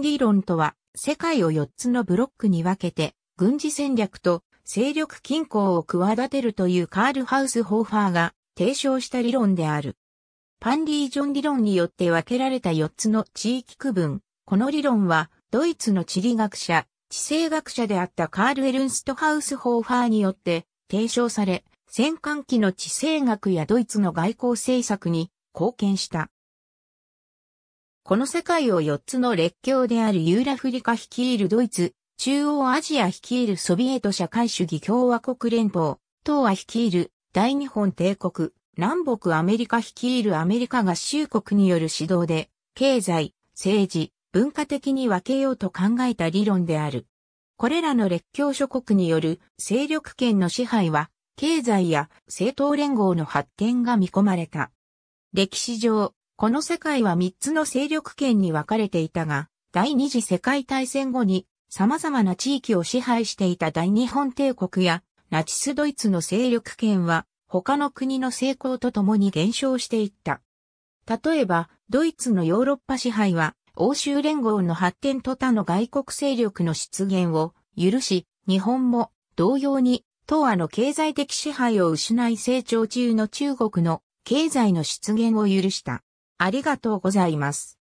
理論とは、世界を4つのブロックに分けて、軍事戦略と勢力均衡を企てるというカールハウス・ホーファーが提唱した理論である。パンリージョン理論によって分けられた4つの地域区分。この理論は、ドイツの地理学者、地政学者であったカール・エルンストハウス・ホーファーによって提唱され、戦艦機の地政学やドイツの外交政策に貢献した。この世界を4つの列強であるユーラフリカ率いるドイツ、中央アジア率いるソビエト社会主義共和国連邦、東亜率いる大日本帝国、南北アメリカ率いるアメリカ合衆国による指導で、経済、政治、文化的に分けようと考えた理論である。これらの列強諸国による勢力圏の支配は、経済や政党連合の発展が見込まれた。歴史上、この世界は3つの勢力圏に分かれていたが、第二次世界大戦後に様々な地域を支配していた大日本帝国やナチスドイツの勢力圏は他の国の成功とともに減少していった。例えば、ドイツのヨーロッパ支配は欧州連合の発展と他の外国勢力の出現を許し、日本も同様に東亜の経済的支配を失い成長中の中国の経済の出現を許した。ありがとうございます。